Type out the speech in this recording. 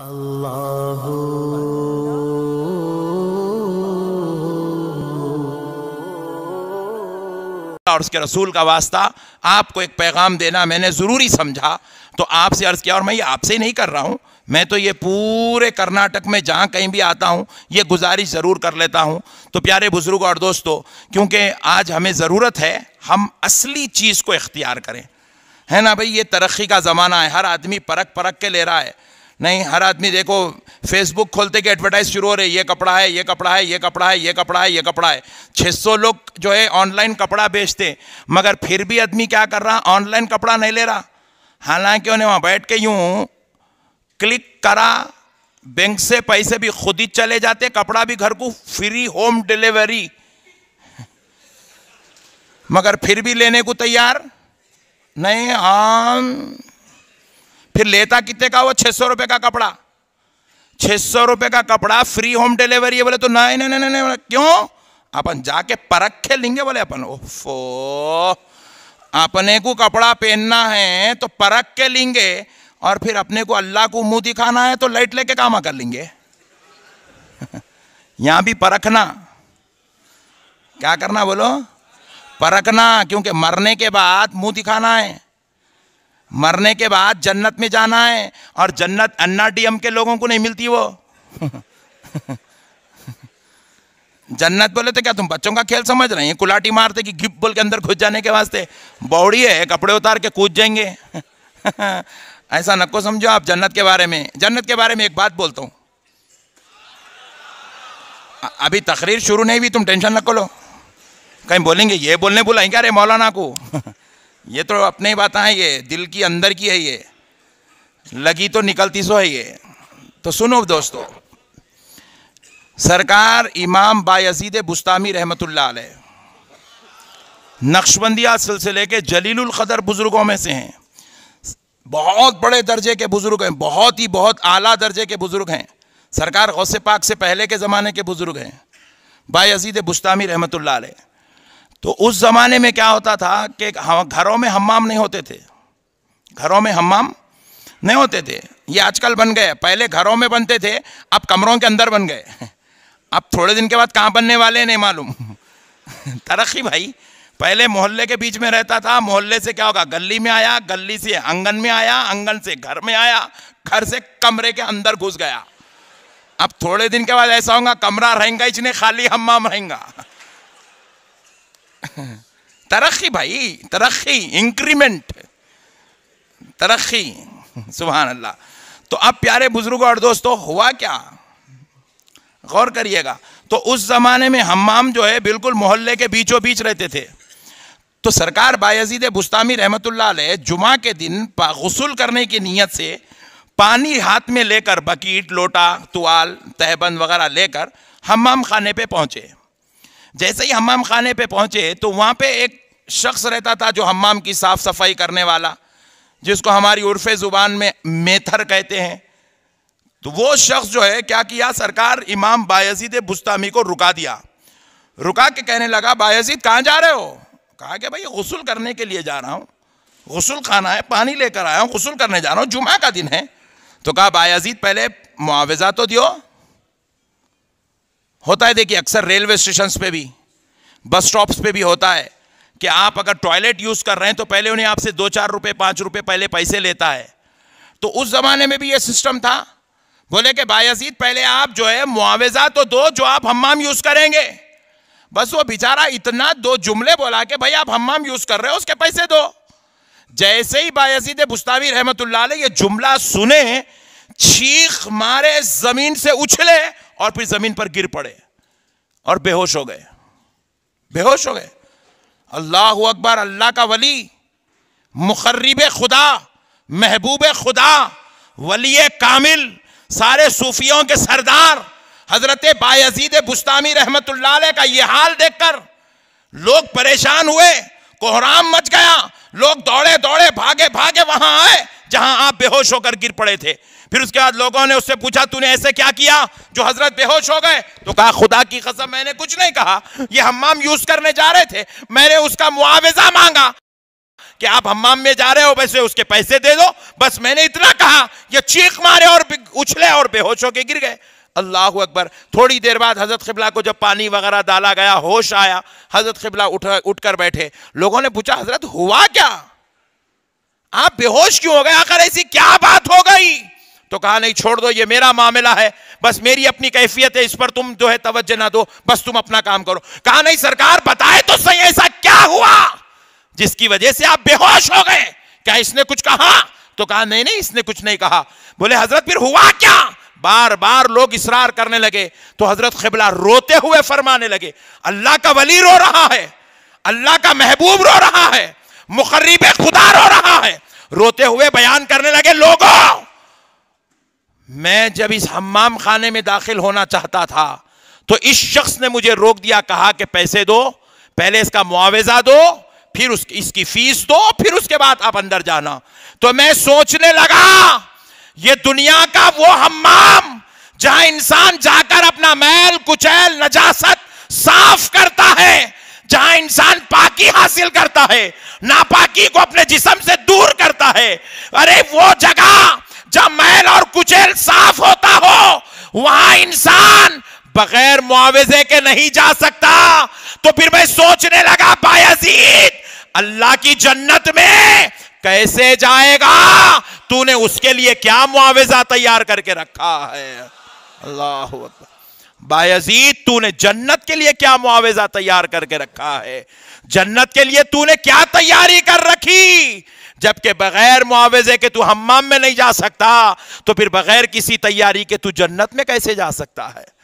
अल्लाह और उसके रसूल का वास्ता आपको एक पैगाम देना मैंने ज़रूरी समझा तो आपसे अर्ज़ किया और मैं ये आपसे नहीं कर रहा हूं मैं तो ये पूरे कर्नाटक में जहाँ कहीं भी आता हूं ये गुजारिश ज़रूर कर लेता हूँ तो प्यारे बुज़ुर्ग और दोस्तों क्योंकि आज हमें ज़रूरत है हम असली चीज़ को इख्तियार करें है ना भाई ये तरक्की का ज़माना है हर आदमी परख परख के ले रहा है नहीं हर आदमी देखो फेसबुक खोलते कि एडवर्टाइज शुरू हो रही है ये कपड़ा है ये कपड़ा है ये कपड़ा है ये कपड़ा है ये कपड़ा है 600 लोग जो है ऑनलाइन कपड़ा बेचते मगर फिर भी आदमी क्या कर रहा ऑनलाइन कपड़ा नहीं ले रहा हालांकि उन्हें वहाँ बैठ के यूँ क्लिक करा बैंक से पैसे भी खुद ही चले जाते कपड़ा भी घर को फ्री होम डिलीवरी मगर फिर भी लेने को तैयार नहीं आम फिर लेता कितने का वो छह सौ का कपड़ा छः सौ रुपए का कपड़ा फ्री होम डिलीवरी है बोले तो नहीं नहीं नहीं नहीं क्यों अपन जाके परख के लेंगे बोले अपन ओफो अपने को कपड़ा पहनना है तो परख के लेंगे और फिर अपने को अल्लाह को मुंह दिखाना है तो लाइट लेके काम कर लेंगे यहां भी परखना क्या करना बोलो परखना क्योंकि मरने के बाद मुंह दिखाना है मरने के बाद जन्नत में जाना है और जन्नत अन्ना डीएम के लोगों को नहीं मिलती वो जन्नत बोले तो क्या तुम बच्चों का खेल समझ रहे हैं कुलाटी मारते कि गिप बोल के अंदर घुस जाने के वास्ते बौड़ी है कपड़े उतार के कूद जाएंगे ऐसा नको समझो आप जन्नत के बारे में जन्नत के बारे में एक बात बोलता हूँ अभी तकरीर शुरू नहीं हुई तुम टेंशन नको लो कहीं बोलेंगे ये बोलने बुलाएंगे अरे मौलाना को ये तो अपने ही बातें है ये दिल की अंदर की है ये लगी तो निकलती सो है ये तो सुनो दोस्तों सरकार इमाम बायजीद बुस्तामी रहमतुल्ला नक्शबंदिया सिलसिले के जलीलुल कदर बुज़ुर्गों में से हैं बहुत बड़े दर्जे के बुज़ुर्ग हैं बहुत ही बहुत आला दर्जे के बुज़ुर्ग हैं सरकार गौसे पाक से पहले के ज़माने के बुज़ुर्ग हैं बायजीद बुस्तामी रहमतुल्ला तो उस ज़माने में क्या होता था कि घरों में हमाम नहीं होते थे घरों में हमाम नहीं होते थे ये आजकल बन गए पहले घरों में बनते थे अब कमरों के अंदर बन गए अब थोड़े दिन के बाद कहाँ बनने वाले नहीं मालूम तरक्की भाई पहले मोहल्ले के बीच में रहता था मोहल्ले से क्या होगा गली में आया गली से आंगन में आया आंगन से घर में आया घर से कमरे के अंदर घुस गया अब थोड़े दिन के बाद ऐसा होगा कमरा रहेगा इसने खाली हमाम रहेगा तरक्की भाई तरक्की इंक्रीमेंट तरक्की सुबह अल्लाह तो अब प्यारे बुजुर्गों और दोस्तों हुआ क्या गौर करिएगा तो उस ज़माने में हमाम जो है बिल्कुल मोहल्ले के बीचों बीच रहते थे तो सरकार बायजीद बुस्तामी रहमत जुमा के दिन गसूल करने की नीयत से पानी हाथ में लेकर बकीट लोटा तुआल तहबंद वगैरह लेकर हमाम खाने पे पहुंचे जैसे ही हमाम खाने पे पहुंचे तो वहां पे एक शख्स रहता था जो हमाम की साफ़ सफाई करने वाला जिसको हमारी उर्फ ज़ुबान में मेथर कहते हैं तो वो शख्स जो है क्या किया सरकार इमाम बायजीद बुस्तामी को रुका दिया रुका के कहने लगा बायजीद कहाँ जा रहे हो कहा कि भाई गसूल करने के लिए जा रहा हूँ गसल खाना है पानी लेकर आया हूँ गसूल करने जा रहा हूँ जुमा का दिन है तो कहा बायजीद पहले मुआवजा तो दियो होता है देखिए अक्सर रेलवे स्टेशन पे भी बस स्टॉप्स पे भी होता है कि आप अगर टॉयलेट यूज़ कर रहे हैं तो पहले उन्हें आपसे दो चार रुपए पांच रुपए पहले पैसे लेता है तो उस ज़माने में भी ये सिस्टम था बोले कि अजीत पहले आप जो है मुआवजा तो दो जो आप हमाम यूज़ करेंगे बस वो बेचारा इतना दो जुमले बोला कि भाई आप हमाम यूज़ कर रहे हो उसके पैसे दो जैसे ही बायसीद बुस्तावी रहमत ये जुमला सुने चीख मारे ज़मीन से उछले और फिर जमीन पर गिर पड़े और बेहोश हो गए बेहोश हो गए अल्लाह अकबर अल्लाह का वली मुखर्रब खुदा महबूब खुदा वली कामिल सारे सूफियों के सरदार हजरत बायजीद बुस्तानी रहमत का यह हाल देखकर लोग परेशान हुए कोहराम मच गया लोग दौड़े दौड़े भाग वहां आए जहां आप बेहोश होकर गिर पड़े थे फिर उसके बाद लोगों ने उससे पूछा तूने ऐसे क्या किया जो हजरत बेहोश हो गए तो कहा खुदा की कसम मैंने कुछ नहीं कहा ये हमाम यूज करने जा रहे थे मैंने उसका मुआवजा मांगा कि आप हमाम में जा रहे हो वैसे उसके पैसे दे दो बस मैंने इतना कहा ये चीख मारे और उछले और बेहोश होके गिर गए अल्लाह अकबर थोड़ी देर बाद हज़रत खिबला को जब पानी वगैरह डाला गया होश आया हज़रत खिबला उठ उठकर बैठे लोगों ने पूछा हज़रत हुआ क्या आप बेहोश क्यों हो गए आकर ऐसी क्या बात हो गई तो कहा नहीं छोड़ दो ये मेरा मामला है बस मेरी अपनी कैफियत है इस पर तुम जो है तवज्जो ना दो बस तुम अपना काम करो कहा नहीं सरकार बताए तो सही ऐसा क्या हुआ जिसकी वजह से आप बेहोश हो गए क्या इसने कुछ कहा तो कहा नहीं नहीं इसने कुछ नहीं कहा बोले हजरत फिर हुआ क्या बार बार लोग इसरार करने लगे तो हजरत खिबला रोते हुए फरमाने लगे अल्लाह का वली रो रहा है अल्लाह का महबूब रो रहा है मुखरब खुदा रो रहा है रोते हुए बयान करने लगे लोगों मैं जब इस हमाम खाने में दाखिल होना चाहता था तो इस शख्स ने मुझे रोक दिया कहा कि पैसे दो पहले इसका मुआवजा दो फिर उस इसकी फीस दो फिर उसके बाद आप अंदर जाना तो मैं सोचने लगा ये दुनिया का वो हमाम जहां इंसान जाकर अपना मैल कुचैल नजासत साफ करता है जहां इंसान पाकी हासिल करता है नापाकी को अपने जिसम से दूर करता है अरे वो जगह जब मैल और कुचेल साफ होता हो वहां इंसान बगैर मुआवजे के नहीं जा सकता तो फिर मैं सोचने लगा बायजीद अल्लाह की जन्नत में कैसे जाएगा तूने उसके लिए क्या मुआवजा तैयार करके रखा है अल्लाह बायजीद तूने जन्नत के लिए क्या मुआवजा तैयार करके रखा है जन्नत के लिए तूने क्या तैयारी कर रखी जबकि बगैर मुआवजे के तू हम्माम में नहीं जा सकता तो फिर बगैर किसी तैयारी के तू जन्नत में कैसे जा सकता है